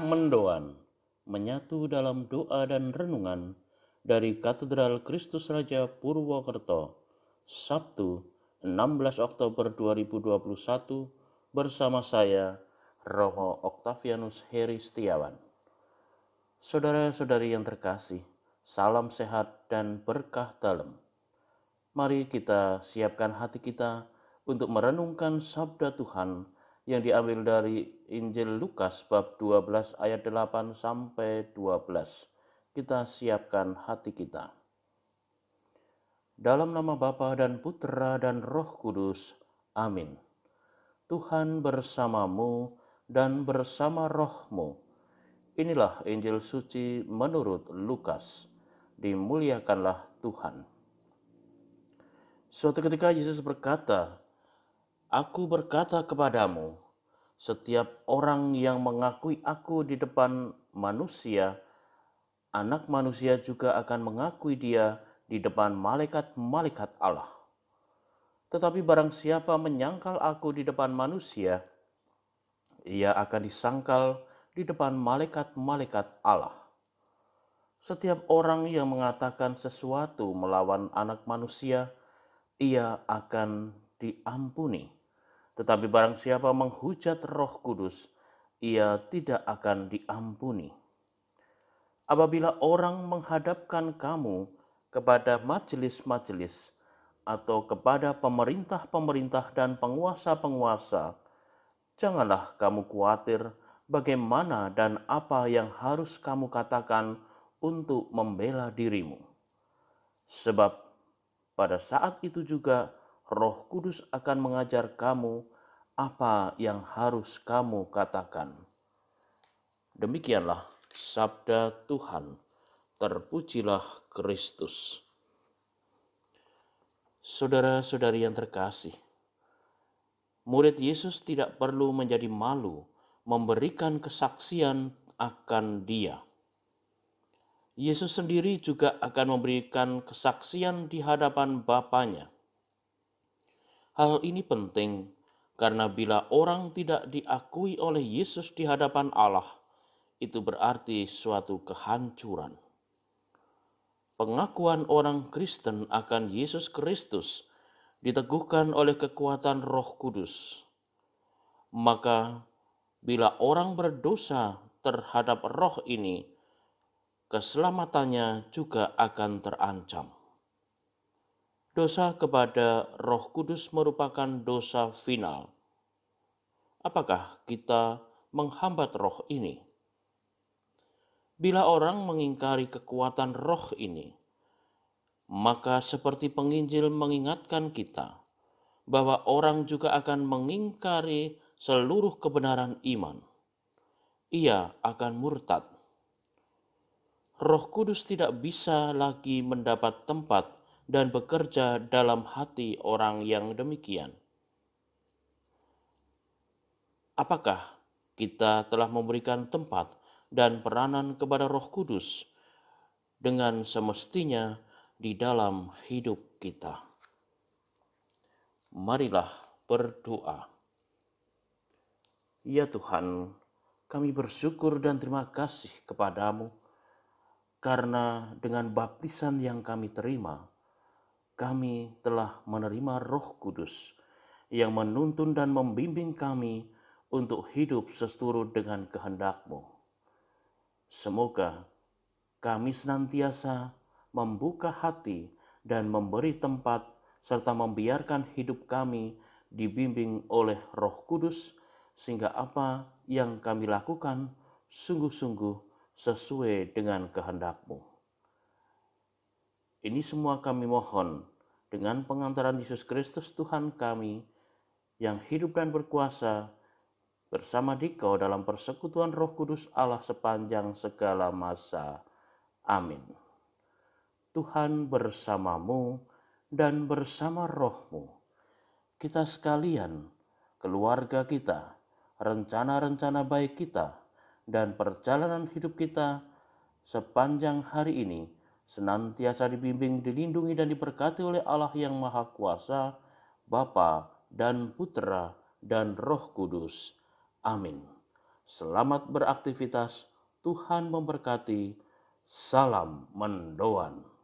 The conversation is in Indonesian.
mendoan, menyatu dalam doa dan renungan dari Katedral Kristus Raja Purwokerto, Sabtu 16 Oktober 2021 bersama saya Romo Octavianus Heri Setiawan. Saudara-saudari yang terkasih, salam sehat dan berkah dalam. Mari kita siapkan hati kita untuk merenungkan sabda Tuhan yang diambil dari Injil Lukas bab 12 ayat 8 sampai 12. Kita siapkan hati kita. Dalam nama Bapa dan Putra dan Roh Kudus. Amin. Tuhan bersamamu dan bersama rohmu. Inilah Injil suci menurut Lukas. Dimuliakanlah Tuhan. Suatu ketika Yesus berkata, Aku berkata kepadamu, setiap orang yang mengakui aku di depan manusia, anak manusia juga akan mengakui dia di depan malaikat-malaikat Allah. Tetapi barang siapa menyangkal aku di depan manusia, ia akan disangkal di depan malaikat-malaikat Allah. Setiap orang yang mengatakan sesuatu melawan anak manusia, ia akan diampuni tetapi barang siapa menghujat Roh Kudus, ia tidak akan diampuni. Apabila orang menghadapkan kamu kepada majelis-majelis atau kepada pemerintah-pemerintah dan penguasa-penguasa, janganlah kamu khawatir bagaimana dan apa yang harus kamu katakan untuk membela dirimu. Sebab pada saat itu juga Roh Kudus akan mengajar kamu apa yang harus kamu katakan. Demikianlah sabda Tuhan. Terpujilah Kristus. Saudara-saudari yang terkasih, murid Yesus tidak perlu menjadi malu memberikan kesaksian akan Dia. Yesus sendiri juga akan memberikan kesaksian di hadapan Bapaknya. Hal ini penting karena bila orang tidak diakui oleh Yesus di hadapan Allah, itu berarti suatu kehancuran. Pengakuan orang Kristen akan Yesus Kristus diteguhkan oleh kekuatan Roh Kudus. Maka, bila orang berdosa terhadap roh ini, keselamatannya juga akan terancam. Dosa kepada Roh Kudus merupakan dosa final. Apakah kita menghambat roh ini? Bila orang mengingkari kekuatan roh ini, maka seperti penginjil mengingatkan kita bahwa orang juga akan mengingkari seluruh kebenaran iman. Ia akan murtad. Roh Kudus tidak bisa lagi mendapat tempat dan bekerja dalam hati orang yang demikian. Apakah kita telah memberikan tempat dan peranan kepada Roh Kudus dengan semestinya di dalam hidup kita? Marilah berdoa. Ya Tuhan, kami bersyukur dan terima kasih kepadamu karena dengan baptisan yang kami terima, kami telah menerima Roh Kudus yang menuntun dan membimbing kami untuk hidup seturut dengan kehendak-Mu. Semoga kami senantiasa membuka hati dan memberi tempat serta membiarkan hidup kami dibimbing oleh Roh Kudus sehingga apa yang kami lakukan sungguh-sungguh sesuai dengan kehendak-Mu. Ini semua kami mohon dengan pengantaran Yesus Kristus Tuhan kami yang hidup dan berkuasa bersama dikau dalam persekutuan roh kudus Allah sepanjang segala masa. Amin. Tuhan bersamamu dan bersama rohmu. Kita sekalian, keluarga kita, rencana-rencana baik kita, dan perjalanan hidup kita sepanjang hari ini – senantiasa dibimbing, dilindungi, dan diberkati oleh Allah yang Maha Kuasa, Bapa dan Putra dan Roh Kudus. Amin. Selamat beraktivitas. Tuhan memberkati. Salam mendoan.